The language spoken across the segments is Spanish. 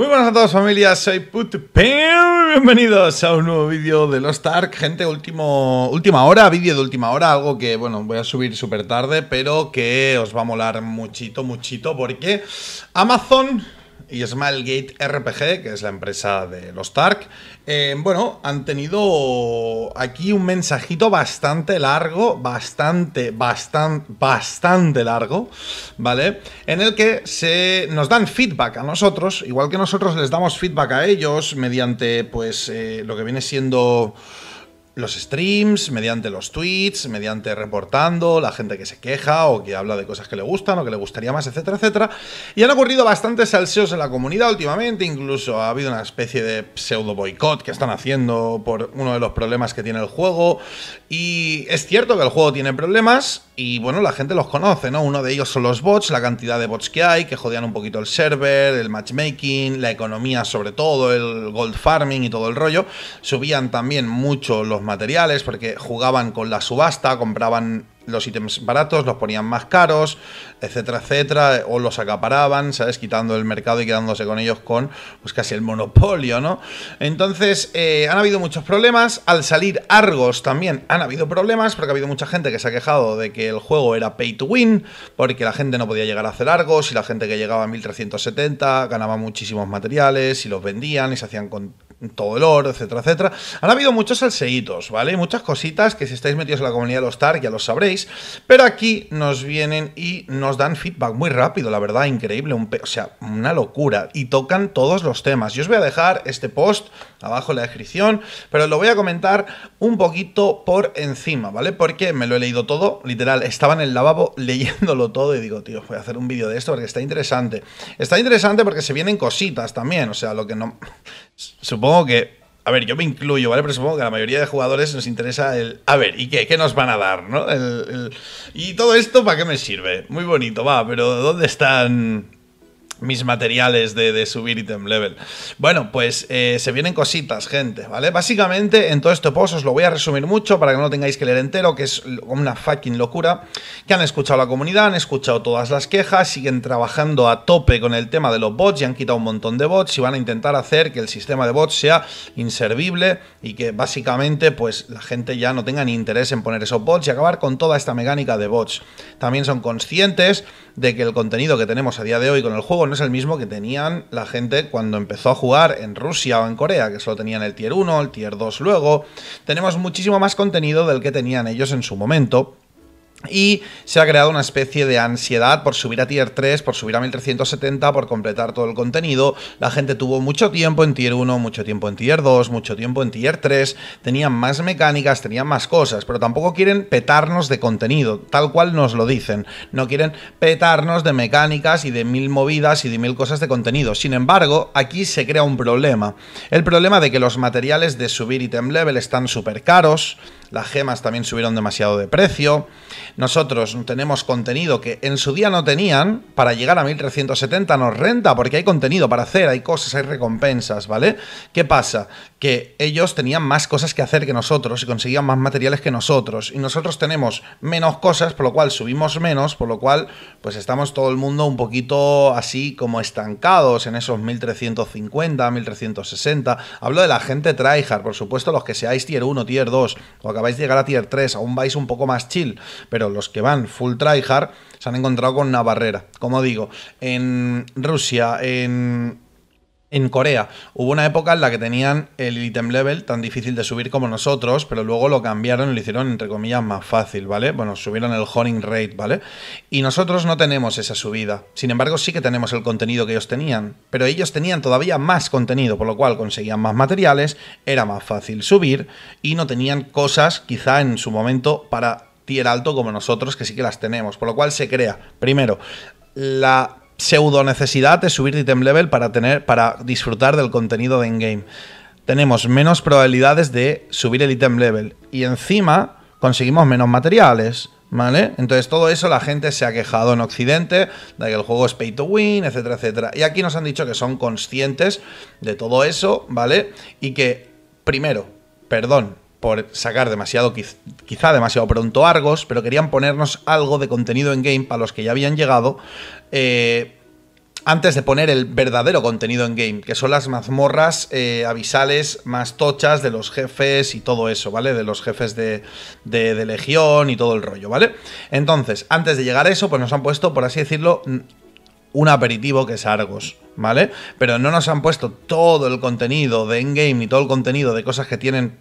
Muy buenas a todos familia, soy PutPam bienvenidos a un nuevo vídeo de Los Stark gente, último, última hora, vídeo de última hora, algo que, bueno, voy a subir súper tarde, pero que os va a molar muchito, muchito, porque Amazon y Smilegate RPG, que es la empresa de los Tark, eh, bueno, han tenido aquí un mensajito bastante largo, bastante, bastante, bastante largo, ¿vale? En el que se nos dan feedback a nosotros, igual que nosotros les damos feedback a ellos mediante, pues, eh, lo que viene siendo los streams, mediante los tweets, mediante reportando la gente que se queja o que habla de cosas que le gustan o que le gustaría más, etcétera, etcétera. Y han ocurrido bastantes salseos en la comunidad últimamente, incluso ha habido una especie de pseudo boicot que están haciendo por uno de los problemas que tiene el juego y es cierto que el juego tiene problemas y bueno, la gente los conoce, ¿no? Uno de ellos son los bots, la cantidad de bots que hay, que jodían un poquito el server, el matchmaking, la economía sobre todo, el gold farming y todo el rollo. Subían también mucho los materiales porque jugaban con la subasta, compraban los ítems baratos los ponían más caros, etcétera, etcétera, o los acaparaban, ¿sabes? Quitando el mercado y quedándose con ellos con, pues casi el monopolio, ¿no? Entonces, eh, han habido muchos problemas. Al salir Argos también han habido problemas, porque ha habido mucha gente que se ha quejado de que el juego era pay to win, porque la gente no podía llegar a hacer Argos, y la gente que llegaba a 1370 ganaba muchísimos materiales, y los vendían, y se hacían con todo el oro, etcétera, etcétera. Han habido muchos salseitos, ¿vale? Muchas cositas que si estáis metidos en la comunidad de los TAR ya lo sabréis, pero aquí nos vienen y nos dan feedback muy rápido, la verdad, increíble, o sea, una locura, y tocan todos los temas. Yo os voy a dejar este post abajo en la descripción, pero lo voy a comentar un poquito por encima, ¿vale? Porque me lo he leído todo, literal, estaba en el lavabo leyéndolo todo y digo, tío, voy a hacer un vídeo de esto porque está interesante. Está interesante porque se vienen cositas también, o sea, lo que no supongo que a ver, yo me incluyo, ¿vale? Pero supongo que a la mayoría de jugadores nos interesa el. A ver, ¿y qué? ¿Qué nos van a dar, no? ¿Y todo esto para qué me sirve? Muy bonito, va, pero ¿dónde están mis materiales de, subir item level. Bueno, pues eh, se vienen cositas, gente, ¿vale? Básicamente, en todo este post os lo voy a resumir mucho para que no tengáis que leer entero, que es una fucking locura, que han escuchado la comunidad, han escuchado todas las quejas, siguen trabajando a tope con el tema de los bots y han quitado un montón de bots y van a intentar hacer que el sistema de bots sea inservible y que básicamente pues la gente ya no tenga ni interés en poner esos bots y acabar con toda esta mecánica de bots. También son conscientes de que el contenido que tenemos a día de hoy con el juego no es el mismo que tenían la gente cuando empezó a jugar en Rusia o en Corea, que solo tenían el tier 1, el tier 2 luego. Tenemos muchísimo más contenido del que tenían ellos en su momento. Y se ha creado una especie de ansiedad por subir a Tier 3, por subir a 1370, por completar todo el contenido. La gente tuvo mucho tiempo en Tier 1, mucho tiempo en Tier 2, mucho tiempo en Tier 3. Tenían más mecánicas, tenían más cosas, pero tampoco quieren petarnos de contenido, tal cual nos lo dicen. No quieren petarnos de mecánicas y de mil movidas y de mil cosas de contenido. Sin embargo, aquí se crea un problema. El problema de que los materiales de subir item level están súper caros las gemas también subieron demasiado de precio. Nosotros tenemos contenido que en su día no tenían, para llegar a 1370 nos renta, porque hay contenido para hacer, hay cosas, hay recompensas, ¿vale? ¿Qué pasa? Que ellos tenían más cosas que hacer que nosotros y conseguían más materiales que nosotros. Y nosotros tenemos menos cosas, por lo cual subimos menos, por lo cual pues estamos todo el mundo un poquito así como estancados en esos 1350, 1360. Hablo de la gente tryhard, por supuesto, los que seáis tier 1, tier 2 o Vais de llegar a tier 3, aún vais un poco más chill, pero los que van full tryhard se han encontrado con una barrera. Como digo, en Rusia, en en Corea hubo una época en la que tenían el item level tan difícil de subir como nosotros, pero luego lo cambiaron y lo hicieron entre comillas más fácil, ¿vale? Bueno, subieron el honing rate, ¿vale? Y nosotros no tenemos esa subida. Sin embargo, sí que tenemos el contenido que ellos tenían, pero ellos tenían todavía más contenido, por lo cual conseguían más materiales, era más fácil subir y no tenían cosas quizá en su momento para tier alto como nosotros que sí que las tenemos, por lo cual se crea, primero, la pseudo necesidad de subir item level para, tener, para disfrutar del contenido de in-game. Tenemos menos probabilidades de subir el item level y encima conseguimos menos materiales. ¿Vale? Entonces todo eso la gente se ha quejado en Occidente de que el juego es pay to win, etcétera, etcétera. Y aquí nos han dicho que son conscientes de todo eso, ¿vale? Y que, primero, perdón, por sacar demasiado, quizá demasiado pronto Argos, pero querían ponernos algo de contenido en game para los que ya habían llegado. Eh, antes de poner el verdadero contenido en game, que son las mazmorras eh, avisales más tochas de los jefes y todo eso, ¿vale? De los jefes de, de, legión y todo el rollo, ¿vale? Entonces, antes de llegar a eso, pues nos han puesto, por así decirlo, un aperitivo que es Argos, ¿vale? Pero no nos han puesto todo el contenido de en game... ni todo el contenido de cosas que tienen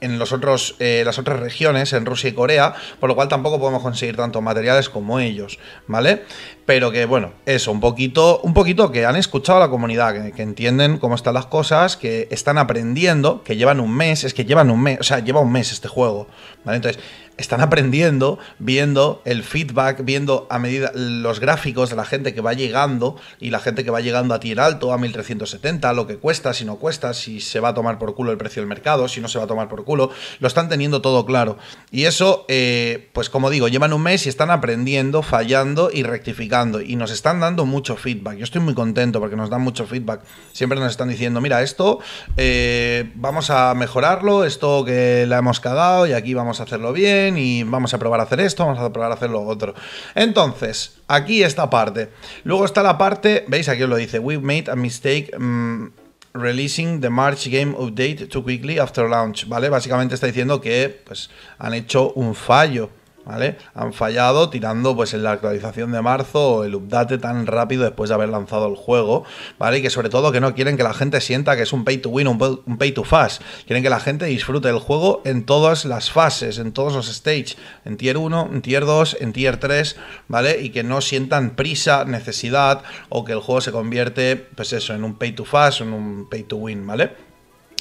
en los otros, eh, las otras regiones, en Rusia y Corea, por lo cual tampoco podemos conseguir tantos materiales como ellos, ¿vale? Pero que bueno, eso, un poquito, un poquito que han escuchado a la comunidad, que, que entienden cómo están las cosas, que están aprendiendo, que llevan un mes, es que llevan un mes, o sea, lleva un mes este juego, ¿vale? Entonces, están aprendiendo viendo el feedback, viendo a medida los gráficos de la gente que va llegando y la gente que va llegando a ti alto, a 1370, lo que cuesta, si no cuesta, si se va a tomar por culo el precio del mercado, si no se va a tomar por culo, lo están teniendo todo claro. Y eso, eh, pues como digo, llevan un mes y están aprendiendo, fallando y rectificando. Y nos están dando mucho feedback. Yo estoy muy contento porque nos dan mucho feedback. Siempre nos están diciendo, mira, esto eh, vamos a mejorarlo, esto que la hemos cagado y aquí vamos a hacerlo bien y vamos a probar a hacer esto, vamos a probar a hacer lo otro. Entonces, aquí esta parte. Luego está la parte, veis aquí os lo dice, we made a mistake. Mm, releasing the March game update too quickly after launch, ¿vale? Básicamente está diciendo que pues han hecho un fallo ¿vale? Han fallado tirando pues en la actualización de marzo o el update tan rápido después de haber lanzado el juego, ¿vale? Y que sobre todo que no quieren que la gente sienta que es un pay to win, un pay to fast. Quieren que la gente disfrute el juego en todas las fases, en todos los stages, en tier 1, en tier 2, en tier 3, ¿vale? Y que no sientan prisa, necesidad o que el juego se convierte, pues eso, en un pay to fast, en un pay to win, ¿vale?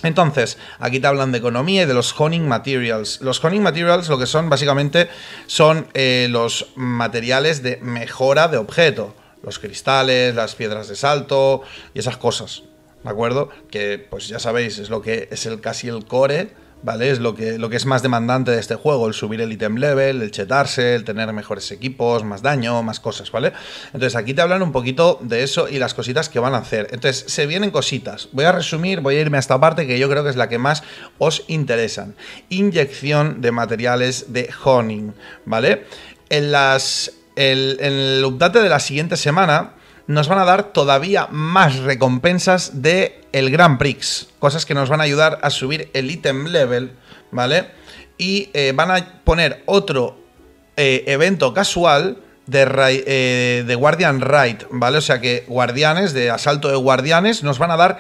Entonces, aquí te hablan de economía y de los honing materials. Los honing materials lo que son básicamente son eh, los materiales de mejora de objeto. Los cristales, las piedras de salto y esas cosas. ¿De acuerdo? Que pues ya sabéis, es lo que es el casi el core ¿vale? Es lo que, lo que es más demandante de este juego, el subir el item level, el chetarse, el tener mejores equipos, más daño, más cosas, ¿vale? Entonces aquí te hablan un poquito de eso y las cositas que van a hacer. Entonces se vienen cositas. Voy a resumir, voy a irme a esta parte que yo creo que es la que más os interesan. Inyección de materiales de honing, ¿vale? En, las, el, en el update de la siguiente semana nos van a dar todavía más recompensas de el Grand Prix, cosas que nos van a ayudar a subir el ítem level, ¿vale? Y eh, van a poner otro eh, evento casual de, eh, de Guardian Raid, ¿vale? O sea que guardianes, de asalto de guardianes, nos van a dar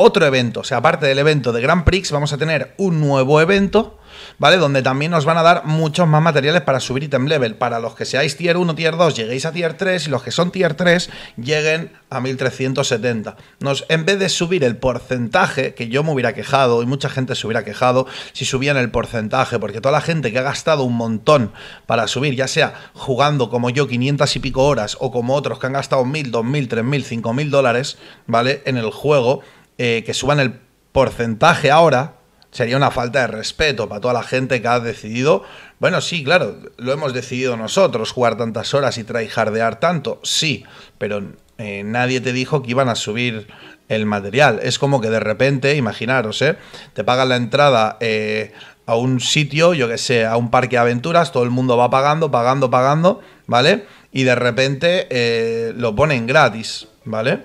otro evento. O sea, aparte del evento de Grand Prix, vamos a tener un nuevo evento, ¿vale? Donde también nos van a dar muchos más materiales para subir item level. Para los que seáis tier 1, tier 2, lleguéis a tier 3 y los que son tier 3 lleguen a 1370. Nos, en vez de subir el porcentaje, que yo me hubiera quejado y mucha gente se hubiera quejado si subían el porcentaje, porque toda la gente que ha gastado un montón para subir, ya sea jugando como yo 500 y pico horas o como otros que han gastado 1000, 2000, 3000, 5000 dólares, ¿vale? En el juego eh, que suban el porcentaje ahora sería una falta de respeto para toda la gente que ha decidido, bueno, sí, claro, lo hemos decidido nosotros, jugar tantas horas y tryhardear tanto, sí, pero eh, nadie te dijo que iban a subir el material. Es como que de repente, imaginaros, ¿eh? te pagan la entrada... Eh, a un sitio, yo que sé, a un parque de aventuras, todo el mundo va pagando, pagando, pagando, ¿vale? Y de repente lo ponen gratis, ¿vale?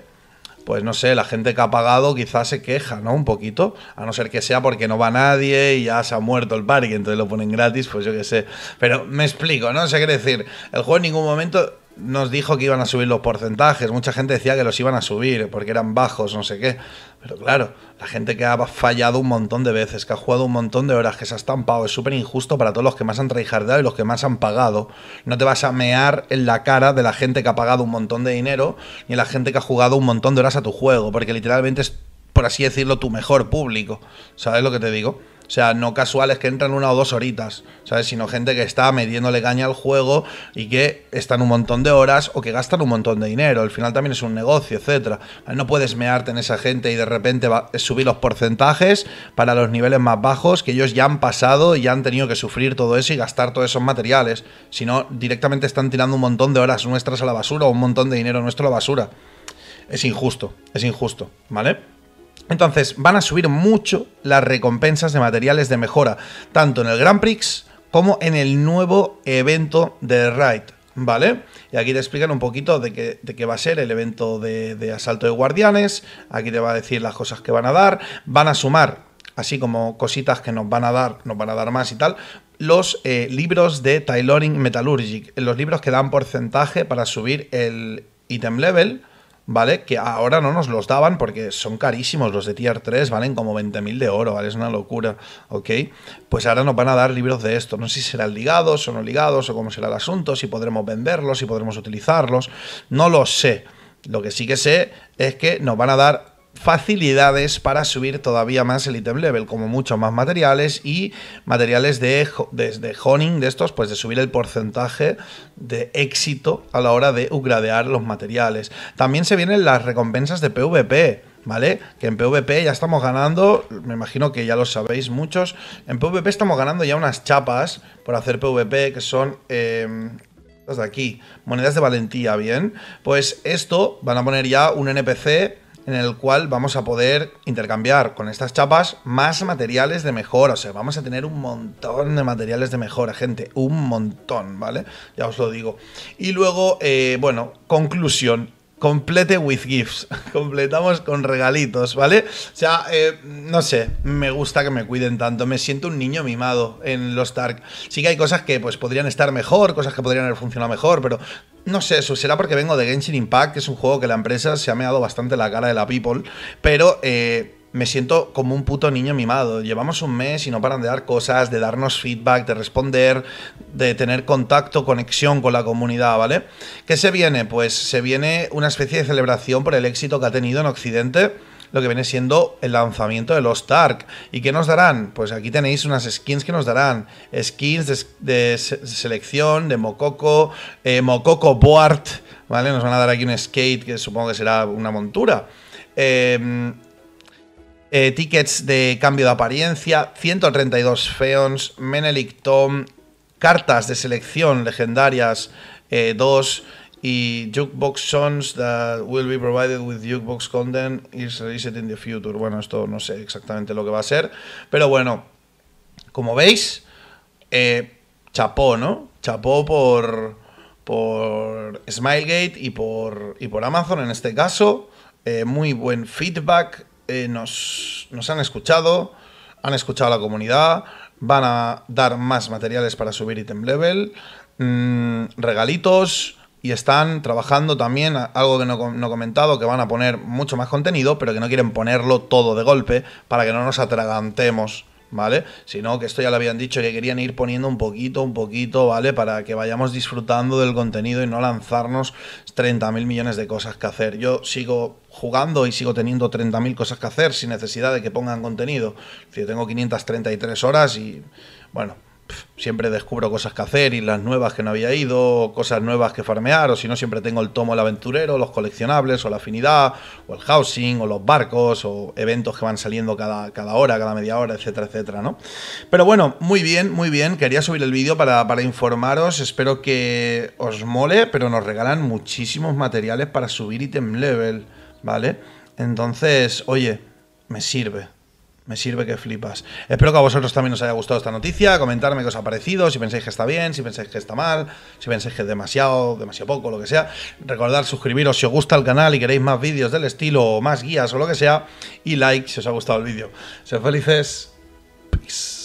pues no sé, la gente que ha pagado quizás se queja, ¿no? Un poquito, a no ser que sea porque no va nadie y ya se ha muerto el parque, entonces lo ponen gratis, pues yo qué sé. Pero me explico, ¿no? Se sé decir, el juego en ningún momento nos dijo que iban a subir los porcentajes, mucha gente decía que los iban a subir porque eran bajos, no sé qué. Pero claro, la gente que ha fallado un montón de veces, que ha jugado un montón de horas, que se ha estampado, es súper injusto para todos los que más han traijardeado y los que más han pagado. No te vas a mear en la cara de la gente que ha pagado un montón de dinero ni la gente que ha jugado un montón de horas a tu juego, porque literalmente es, por así decirlo, tu mejor público. ¿Sabes lo que te digo? O sea, no casuales que entran una o dos horitas, ¿sabes? Sino gente que está metiéndole caña al juego y que están un montón de horas o que gastan un montón de dinero. Al final también es un negocio, etcétera. No puedes mearte en esa gente y de repente va subir los porcentajes para los niveles más bajos que ellos ya han pasado y ya han tenido que sufrir todo eso y gastar todos esos materiales. Si no, directamente están tirando un montón de horas nuestras a la basura o un montón de dinero nuestro a la basura. Es injusto, es injusto, ¿vale? Entonces van a subir mucho las recompensas de materiales de mejora, tanto en el Grand Prix como en el nuevo evento de Raid, ¿vale? Y aquí te explican un poquito de qué, va a ser el evento de, asalto de guardianes, aquí te va a decir las cosas que van a dar, van a sumar, así como cositas que nos van a dar, nos van a dar más y tal, los eh, libros de Tailoring Metallurgic, los libros que dan porcentaje para subir el item level, ¿vale? Que ahora no nos los daban porque son carísimos, los de tier 3 valen como 20.000 de oro, ¿vale? Es una locura, ¿ok? Pues ahora nos van a dar libros de esto, no sé si serán ligados o no ligados o cómo será el asunto, si podremos venderlos, si podremos utilizarlos, no lo sé. Lo que sí que sé es que nos van a dar facilidades para subir todavía más el item level, como mucho más materiales y materiales de, honing, de estos, pues de subir el porcentaje de éxito a la hora de upgradear los materiales. También se vienen las recompensas de PvP. ¿vale? Que en PvP ya estamos ganando, me imagino que ya lo sabéis muchos, en PvP estamos ganando ya unas chapas por hacer PvP que son... Em, estas de aquí, monedas de valentía, ¿bien? Pues esto van a poner ya un NPC en el cual vamos a poder intercambiar con estas chapas más materiales de mejora. O sea, vamos a tener un montón de materiales de mejora, gente. Un montón, ¿vale? Ya os lo digo. Y luego, eh, bueno, conclusión complete with gifts. Completamos con regalitos, ¿vale? O sea, eh, no sé, me gusta que me cuiden tanto. Me siento un niño mimado en los Dark. Sí que hay cosas que pues podrían estar mejor, cosas que podrían haber funcionado mejor, pero no sé, eso será porque vengo de Genshin Impact, que es un juego que la empresa se ha meado bastante la cara de la people, pero... Eh, me siento como un puto niño mimado. Llevamos un mes y no paran de dar cosas, de darnos feedback, de responder, de tener contacto, conexión con la comunidad, ¿vale? ¿Qué se viene? Pues se viene una especie de celebración por el éxito que ha tenido en Occidente lo que viene siendo el lanzamiento de los Dark. ¿Y qué nos darán? Pues aquí tenéis unas skins que nos darán. Skins de, selección, de Mococo, eh, Mococo Board, ¿vale? Nos van a dar aquí un skate que supongo que será una montura. Eh, eh, tickets de cambio de apariencia, 132 Feons, Menelik Tom, cartas de selección legendarias 2 eh, y Jukebox Sons that will be provided with Jukebox content is released in the future. Bueno, esto no sé exactamente lo que va a ser, pero bueno, como veis, eh, chapó, ¿no? Chapó por, por Smilegate y por, y por Amazon en este caso. muy buen feedback eh, nos, han escuchado, han escuchado a la comunidad, van a dar más materiales para subir item level, mm, regalitos y están trabajando también algo que no, no, he comentado, que van a poner mucho más contenido, pero que no quieren ponerlo todo de golpe para que no nos atragantemos ¿vale? Sino que esto ya lo habían dicho, que querían ir poniendo un poquito, un poquito, ¿vale? Para que vayamos disfrutando del contenido y no lanzarnos 30.000 millones de cosas que hacer. Yo sigo jugando y sigo teniendo 30.000 cosas que hacer sin necesidad de que pongan contenido. Yo tengo 533 horas y, bueno, siempre descubro cosas que hacer y las nuevas que no había ido, cosas nuevas que farmear, o si no, siempre tengo el tomo El Aventurero, los coleccionables, o la afinidad, o el housing, o los barcos, o eventos que van saliendo cada, hora, cada media hora, etcétera, etcétera, ¿no? Pero bueno, muy bien, muy bien. Quería subir el vídeo para, para informaros. Espero que os mole, pero nos regalan muchísimos materiales para subir item level, ¿vale? Entonces, oye, me sirve. Me sirve que flipas. Espero que a vosotros también os haya gustado esta noticia. Comentarme qué os ha parecido, si pensáis que está bien, si pensáis que está mal, si pensáis que es demasiado, demasiado poco, lo que sea. Recordad suscribiros si os gusta el canal y queréis más vídeos del estilo o más guías o lo que sea. Y like si os ha gustado el vídeo. Sed felices. Peace.